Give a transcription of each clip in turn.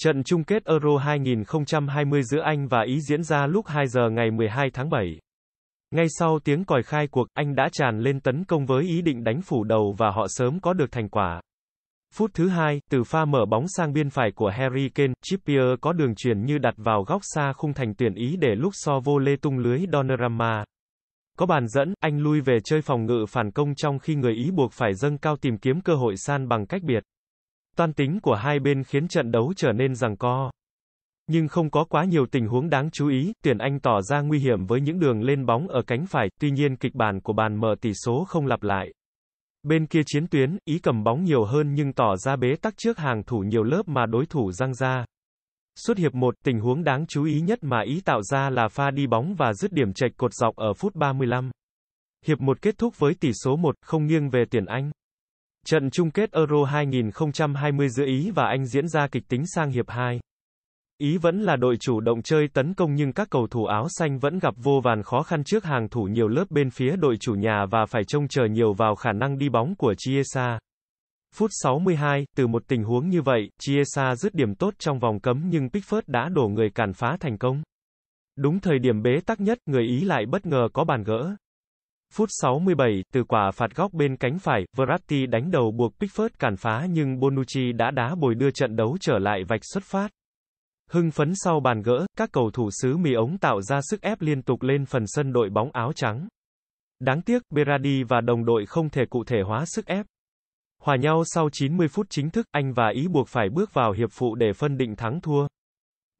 Trận chung kết Euro 2020 giữa Anh và Ý diễn ra lúc 2 giờ ngày 12 tháng 7. Ngay sau tiếng còi khai cuộc, Anh đã tràn lên tấn công với ý định đánh phủ đầu và họ sớm có được thành quả. Phút thứ hai, từ pha mở bóng sang biên phải của Harry Kane, Trippier có đường truyền như đặt vào góc xa khung thành tuyển Ý để lúc so vô lê tung lưới Donnarumma. Có bàn dẫn, anh lui về chơi phòng ngự phản công trong khi người Ý buộc phải dâng cao tìm kiếm cơ hội san bằng cách biệt. Toan tính của hai bên khiến trận đấu trở nên rằng co. Nhưng không có quá nhiều tình huống đáng chú ý, tuyển Anh tỏ ra nguy hiểm với những đường lên bóng ở cánh phải, tuy nhiên kịch bản của bàn mở tỷ số không lặp lại. Bên kia chiến tuyến, ý cầm bóng nhiều hơn nhưng tỏ ra bế tắc trước hàng thủ nhiều lớp mà đối thủ răng ra. Suốt hiệp 1, tình huống đáng chú ý nhất mà ý tạo ra là pha đi bóng và dứt điểm chạy cột dọc ở phút 35. Hiệp 1 kết thúc với tỷ số 1, không nghiêng về tuyển Anh. Trận chung kết Euro 2020 giữa Ý và Anh diễn ra kịch tính sang hiệp 2. Ý vẫn là đội chủ động chơi tấn công nhưng các cầu thủ áo xanh vẫn gặp vô vàn khó khăn trước hàng thủ nhiều lớp bên phía đội chủ nhà và phải trông chờ nhiều vào khả năng đi bóng của Chiesa. Phút 62, từ một tình huống như vậy, Chiesa dứt điểm tốt trong vòng cấm nhưng Pickford đã đổ người cản phá thành công. Đúng thời điểm bế tắc nhất, người Ý lại bất ngờ có bàn gỡ. Phút 67, từ quả phạt góc bên cánh phải, Verratti đánh đầu buộc Pickford cản phá nhưng Bonucci đã đá bồi đưa trận đấu trở lại vạch xuất phát. Hưng phấn sau bàn gỡ, các cầu thủ xứ mì ống tạo ra sức ép liên tục lên phần sân đội bóng áo trắng. Đáng tiếc, Berardi và đồng đội không thể cụ thể hóa sức ép. Hòa nhau sau 90 phút chính thức, Anh và Ý buộc phải bước vào hiệp phụ để phân định thắng thua.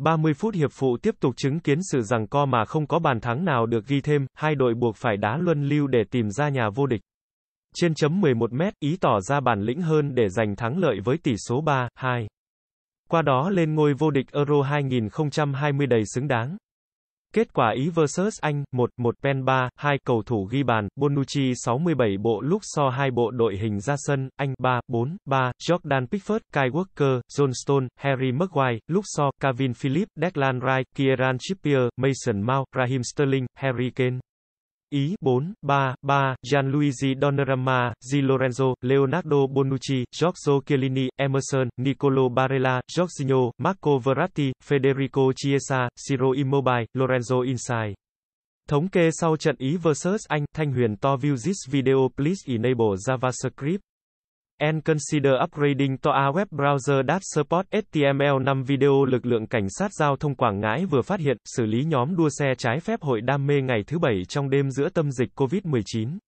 30 phút hiệp phụ tiếp tục chứng kiến sự rằng co mà không có bàn thắng nào được ghi thêm, hai đội buộc phải đá luân lưu để tìm ra nhà vô địch. Trên chấm 11 mét, Ý tỏ ra bản lĩnh hơn để giành thắng lợi với tỷ số 3-2. Qua đó lên ngôi vô địch Euro 2020 đầy xứng đáng. Kết quả Ý e vs Anh, 1-1 Pen 3, 2 cầu thủ ghi bàn, Bonucci 67 bộ lúc so hai bộ đội hình ra sân, Anh 3-4-3, Jordan Pickford, Kai Walker, John Stone, Harry Maguire, lúc so, Calvin Phillips, Declan Rice, Kieran Trippier, Mason Mount, Raheem Sterling, Harry Kane. Ý 4, 3, 3, Gianluigi Donnarumma, Di Lorenzo, Leonardo Bonucci, Giorgio Chiellini, Emerson, Nicolo Barella, Jorginho, Marco Verratti, Federico Chiesa, Siro Immobile, Lorenzo Insigne. Thống kê sau trận Ý vs Anh, Thanh Huyền To View this video please enable JavaScript and consider upgrading to a web browser that support HTML5 video lực lượng cảnh sát giao thông Quảng Ngãi vừa phát hiện, xử lý nhóm đua xe trái phép hội đam mê ngày thứ Bảy trong đêm giữa tâm dịch COVID-19.